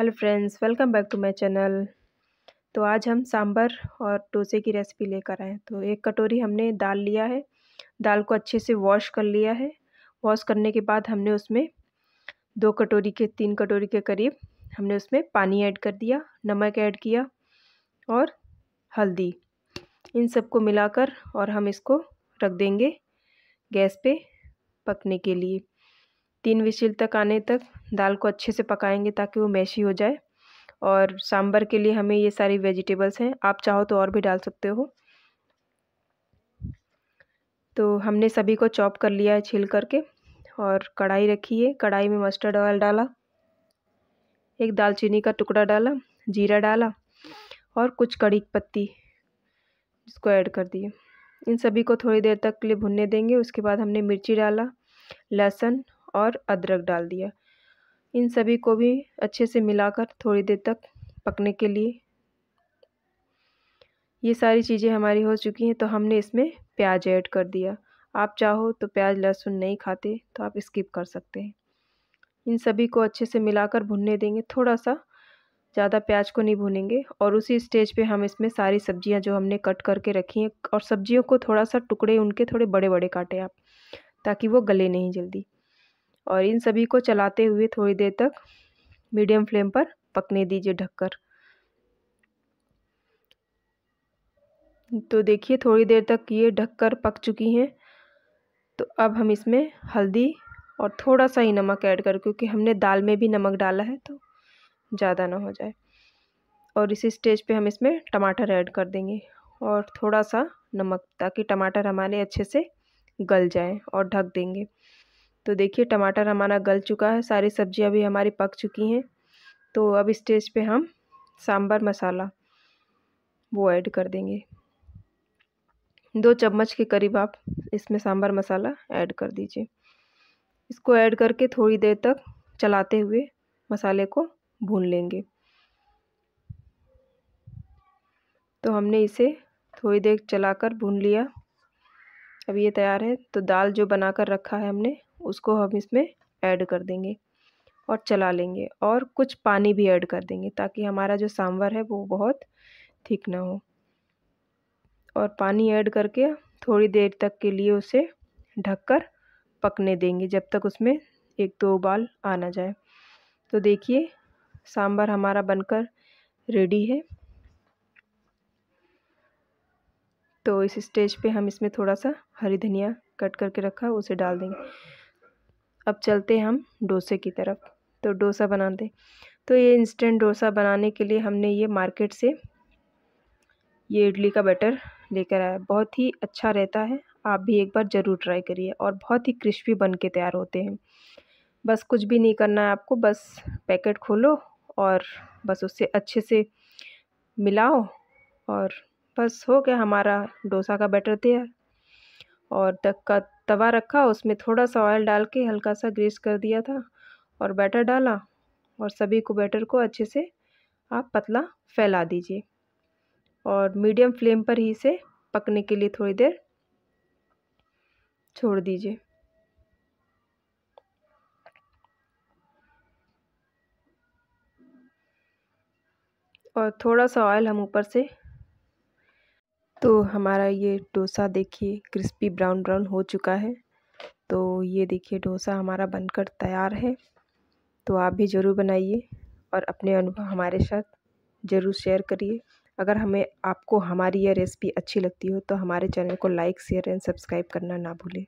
hello friends welcome back to my channel तो आज हम सांबर और डोसे की रेसिपी लेकर आए तो एक कटोरी हमने दाल लिया है दाल को अच्छे से वॉश कर लिया है वॉश करने के बाद हमने उसमें दो कटोरी के तीन कटोरी के करीब हमने उसमें पानी ऐड कर दिया नमक ऐड किया और हल्दी इन सबको मिलाकर और हम इसको रख देंगे गैस पर पकने के लिए तीन विसिल तक आने तक दाल को अच्छे से पकाएंगे ताकि वो मैशी हो जाए और सांभर के लिए हमें ये सारी वेजिटेबल्स हैं आप चाहो तो और भी डाल सकते हो तो हमने सभी को चॉप कर लिया है छील करके और कढ़ाई रखी है कढ़ाई में मस्टर्ड ऑयल डाला एक दालचीनी का टुकड़ा डाला जीरा डाला और कुछ कड़ी पत्ती इसको ऐड कर दिए इन सभी को थोड़ी देर तक के लिए भुनने देंगे उसके बाद हमने मिर्ची डाला लहसुन और अदरक डाल दिया इन सभी को भी अच्छे से मिलाकर थोड़ी देर तक पकने के लिए ये सारी चीज़ें हमारी हो चुकी हैं तो हमने इसमें प्याज ऐड कर दिया आप चाहो तो प्याज लहसुन नहीं खाते तो आप स्किप कर सकते हैं इन सभी को अच्छे से मिलाकर भुनने देंगे थोड़ा सा ज़्यादा प्याज को नहीं भुनेंगे और उसी स्टेज पे हम इसमें सारी सब्जियां जो हमने कट करके रखी हैं और सब्जियों को थोड़ा सा टुकड़े उनके थोड़े बड़े बड़े काटें आप ताकि वो गले नहीं जल्दी और इन सभी को चलाते हुए थोड़ी देर तक मीडियम फ्लेम पर पकने दीजिए ढककर तो देखिए थोड़ी देर तक ये ढककर पक चुकी हैं तो अब हम इसमें हल्दी और थोड़ा सा ही नमक ऐड कर क्योंकि हमने दाल में भी नमक डाला है तो ज़्यादा ना हो जाए और इसी स्टेज पे हम इसमें टमाटर ऐड कर देंगे और थोड़ा सा नमक ताकि टमाटर हमारे अच्छे से गल जाए और ढक देंगे तो देखिए टमाटर हमारा गल चुका है सारी सब्जियां भी हमारी पक चुकी हैं तो अब स्टेज पे हम सांभर मसाला वो ऐड कर देंगे दो चम्मच के करीब आप इसमें सांभर मसाला ऐड कर दीजिए इसको ऐड करके थोड़ी देर तक चलाते हुए मसाले को भून लेंगे तो हमने इसे थोड़ी देर चलाकर भून लिया अब ये तैयार है तो दाल जो बनाकर रखा है हमने उसको हम इसमें ऐड कर देंगे और चला लेंगे और कुछ पानी भी ऐड कर देंगे ताकि हमारा जो सांभर है वो बहुत थिक ना हो और पानी ऐड करके थोड़ी देर तक के लिए उसे ढककर पकने देंगे जब तक उसमें एक दो उबाल आ ना जाए तो देखिए सांभर हमारा बनकर रेडी है तो इस स्टेज पे हम इसमें थोड़ा सा हरी धनिया कट करके रखा उसे डाल देंगे अब चलते हम डोसे की तरफ तो डोसा बनाते तो ये इंस्टेंट डोसा बनाने के लिए हमने ये मार्केट से ये इडली का बैटर लेकर आया बहुत ही अच्छा रहता है आप भी एक बार ज़रूर ट्राई करिए और बहुत ही क्रिस्पी बन के तैयार होते हैं बस कुछ भी नहीं करना है आपको बस पैकेट खोलो और बस उससे अच्छे से मिलाओ और बस हो गया हमारा डोसा का बैटर तैयार और तक का तवा रखा उसमें थोड़ा सा ऑयल डाल के हल्का सा ग्रीस कर दिया था और बैटर डाला और सभी को बैटर को अच्छे से आप पतला फैला दीजिए और मीडियम फ्लेम पर ही इसे पकने के लिए थोड़ी देर छोड़ दीजिए और थोड़ा सा ऑयल हम ऊपर से तो हमारा ये डोसा देखिए क्रिस्पी ब्राउन ब्राउन हो चुका है तो ये देखिए डोसा हमारा बनकर तैयार है तो आप भी ज़रूर बनाइए और अपने अनुभव हमारे साथ ज़रूर शेयर करिए अगर हमें आपको हमारी यह रेसिपी अच्छी लगती हो तो हमारे चैनल को लाइक शेयर एंड सब्सक्राइब करना ना भूलें